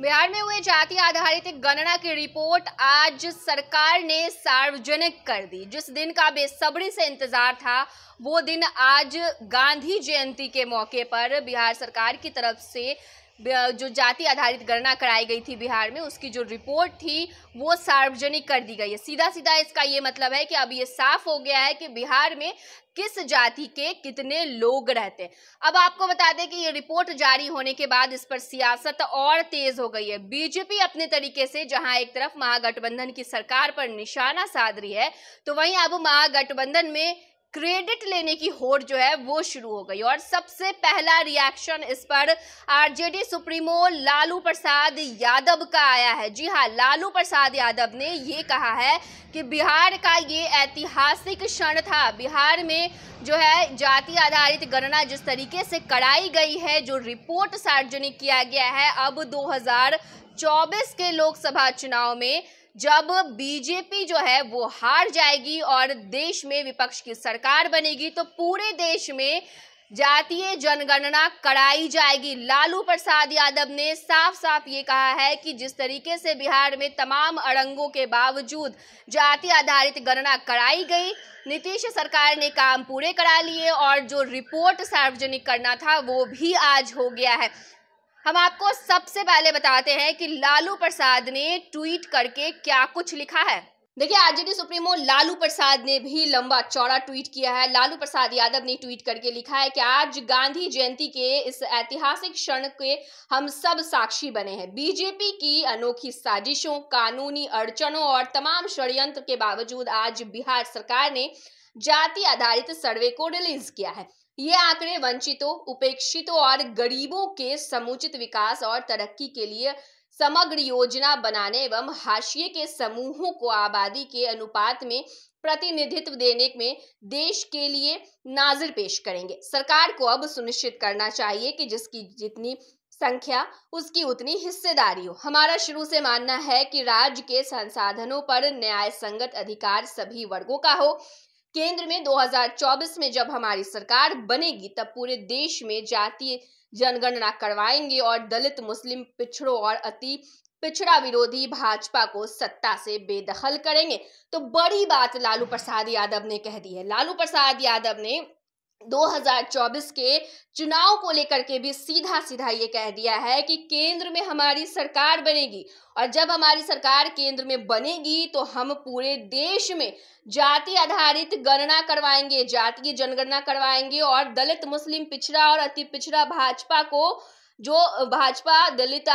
बिहार में हुए जाति आधारित गणना की रिपोर्ट आज सरकार ने सार्वजनिक कर दी जिस दिन का बेसब्री से इंतजार था वो दिन आज गांधी जयंती के मौके पर बिहार सरकार की तरफ से जो जाति आधारित गणना कराई गई थी बिहार में उसकी जो रिपोर्ट थी वो सार्वजनिक कर दी गई है सीधा सीधा इसका ये मतलब है कि अब ये साफ हो गया है कि बिहार में किस जाति के कितने लोग रहते हैं अब आपको बता दें कि ये रिपोर्ट जारी होने के बाद इस पर सियासत और तेज हो गई है बीजेपी अपने तरीके से जहां एक तरफ महागठबंधन की सरकार पर निशाना साध रही है तो वहीं अब महागठबंधन में क्रेडिट लेने की होड़ जो है वो शुरू हो गई और सबसे पहला रिएक्शन इस पर आरजेडी सुप्रीमो लालू प्रसाद यादव का आया है जी हाँ लालू प्रसाद यादव ने ये कहा है कि बिहार का ये ऐतिहासिक क्षण था बिहार में जो है जाति आधारित गणना जिस तरीके से कराई गई है जो रिपोर्ट सार्वजनिक किया गया है अब 2024 के लोकसभा चुनाव में जब बीजेपी जो है वो हार जाएगी और देश में विपक्ष की सरकार बनेगी तो पूरे देश में जातीय जनगणना कराई जाएगी लालू प्रसाद यादव ने साफ साफ ये कहा है कि जिस तरीके से बिहार में तमाम अड़ंगों के बावजूद जाति आधारित गणना कराई गई नीतीश सरकार ने काम पूरे करा लिए और जो रिपोर्ट सार्वजनिक करना था वो भी आज हो गया है हम आपको सबसे पहले बताते हैं कि लालू प्रसाद ने ट्वीट करके क्या कुछ लिखा है देखिए आरजेडी सुप्रीमो लालू प्रसाद ने भी लंबा चौड़ा ट्वीट किया है लालू प्रसाद यादव ने ट्वीट करके लिखा है कि आज गांधी जयंती के इस ऐतिहासिक क्षण के हम सब साक्षी बने हैं बीजेपी की अनोखी साजिशों कानूनी अड़चनों और तमाम षड्यंत्र के बावजूद आज बिहार सरकार ने जाति आधारित सर्वे को रिलीज किया है ये आंकड़े वंचितों उपेक्षितों और गरीबों के समुचित विकास और तरक्की के लिए समग्र योजना बनाने एवं हाशिए के समूहों को आबादी के अनुपात में प्रतिनिधित्व देने में देश के लिए नाजिर पेश करेंगे सरकार को अब सुनिश्चित करना चाहिए कि जिसकी जितनी संख्या उसकी उतनी हिस्सेदारी हो हमारा शुरू से मानना है कि राज्य के संसाधनों पर न्याय संगत अधिकार सभी वर्गों का हो केंद्र में 2024 में जब हमारी सरकार बनेगी तब पूरे देश में जातीय जनगणना करवाएंगे और दलित मुस्लिम पिछड़ों और अति पिछड़ा विरोधी भाजपा को सत्ता से बेदखल करेंगे तो बड़ी बात लालू प्रसाद यादव ने कह दी है लालू प्रसाद यादव ने 2024 के चुनाव को लेकर के भी सीधा सीधा ये कह दिया है कि केंद्र में हमारी सरकार बनेगी और जब हमारी सरकार केंद्र में बनेगी तो हम पूरे देश में जाति आधारित गणना करवाएंगे जातीय जनगणना करवाएंगे और दलित मुस्लिम पिछड़ा और अति पिछड़ा भाजपा को जो भाजपा दलित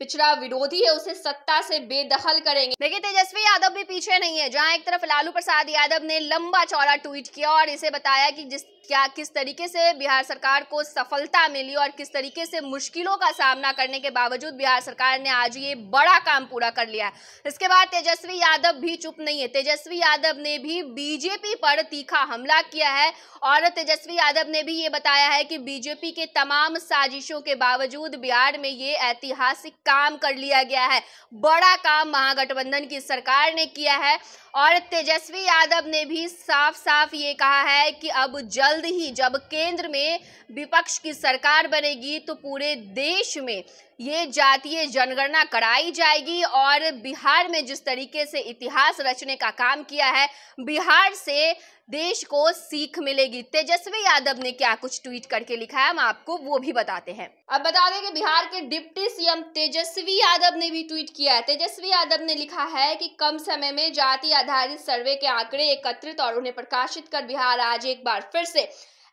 पिछड़ा विरोधी है उसे सत्ता से बेदखल करेंगे देखिए तेजस्वी यादव भी पीछे नहीं है जहां एक तरफ लालू प्रसाद यादव ने लंबा चौड़ा ट्वीट किया और इसे बताया कि जिस क्या किस तरीके से बिहार सरकार को सफलता मिली और किस तरीके से मुश्किलों का सामना करने के बावजूद बिहार सरकार ने आज ये बड़ा काम पूरा कर लिया है इसके बाद तेजस्वी यादव भी चुप नहीं है तेजस्वी यादव ने भी बीजेपी पर तीखा हमला किया है और तेजस्वी यादव ने भी ये बताया है कि बीजेपी के तमाम साजिशों के बावजूद बिहार में ये ऐतिहासिक काम कर लिया गया है बड़ा काम महागठबंधन की सरकार ने किया है और तेजस्वी यादव ने भी साफ साफ ये कहा है कि अब जल्द ही जब केंद्र में विपक्ष की सरकार बनेगी तो पूरे देश में ये जातीय जनगणना कराई जाएगी और बिहार में जिस तरीके से इतिहास रचने का काम किया है बिहार से देश को सीख मिलेगी तेजस्वी यादव ने क्या कुछ ट्वीट करके लिखा है हम आपको वो भी बताते हैं अब बता दें कि बिहार के डिप्टी सीएम तेजस्वी यादव ने भी ट्वीट किया है तेजस्वी यादव ने लिखा है कि कम समय में जाति आधारित सर्वे के आंकड़े एकत्रित और उन्हें प्रकाशित कर बिहार आज एक बार फिर से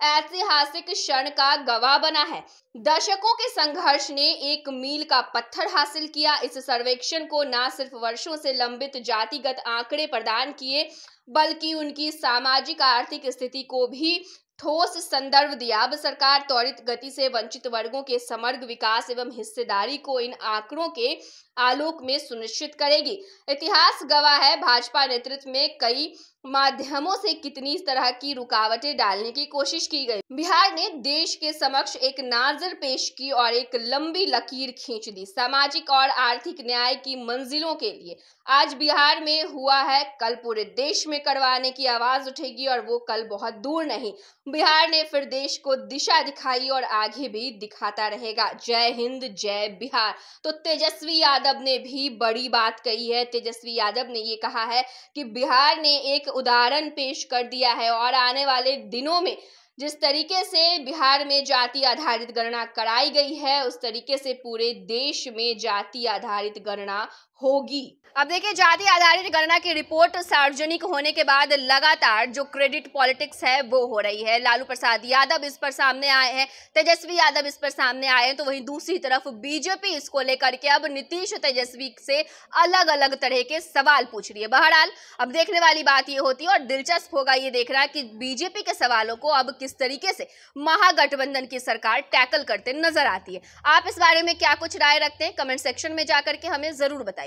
ऐतिहासिक क्षण का गवाह बना है दशकों के संघर्ष ने एक मील का पत्थर हासिल किया इस सर्वेक्षण को न सिर्फ वर्षों से लंबित जातिगत आंकड़े प्रदान किए बल्कि उनकी सामाजिक आर्थिक स्थिति को भी ठोस संदर्भ दिया अब सरकार त्वरित गति से वंचित वर्गों के समग्र विकास एवं हिस्सेदारी को इन आंकड़ों के आलोक में सुनिश्चित करेगी इतिहास गवाह है भाजपा नेतृत्व में कई माध्यमों से कितनी तरह की रुकावटें डालने की कोशिश की गई बिहार ने देश के समक्ष एक नाजर पेश की और एक लंबी लकीर खींच दी सामाजिक और आर्थिक न्याय की मंजिलों के लिए आज बिहार में हुआ है कल पूरे देश में करवाने की आवाज उठेगी और वो कल बहुत दूर नहीं बिहार ने फिर देश को दिशा दिखाई और आगे भी दिखाता रहेगा जय हिंद जय बिहार तो तेजस्वी यादव ने भी बड़ी बात कही है तेजस्वी यादव ने ये कहा है कि बिहार ने एक उदाहरण पेश कर दिया है और आने वाले दिनों में जिस तरीके से बिहार में जाति आधारित गणना कराई गई है उस तरीके से पूरे देश में जाति आधारित गणना होगी अब देखिए जाति आधारित गणना की रिपोर्ट सार्वजनिक होने के बाद लगातार जो क्रेडिट पॉलिटिक्स है वो हो रही है लालू प्रसाद यादव इस पर सामने आए हैं तेजस्वी यादव इस पर सामने आए हैं तो वहीं दूसरी तरफ बीजेपी इसको लेकर के अब नीतीश तेजस्वी से अलग अलग तरह के सवाल पूछ रही है बहरहाल अब देखने वाली बात ये होती है और दिलचस्प होगा ये देखना कि बीजेपी के सवालों को अब किस तरीके से महागठबंधन की सरकार टैकल करते नजर आती है आप इस बारे में क्या कुछ राय रखते हैं कमेंट सेक्शन में जाकर के हमें जरूर बताइए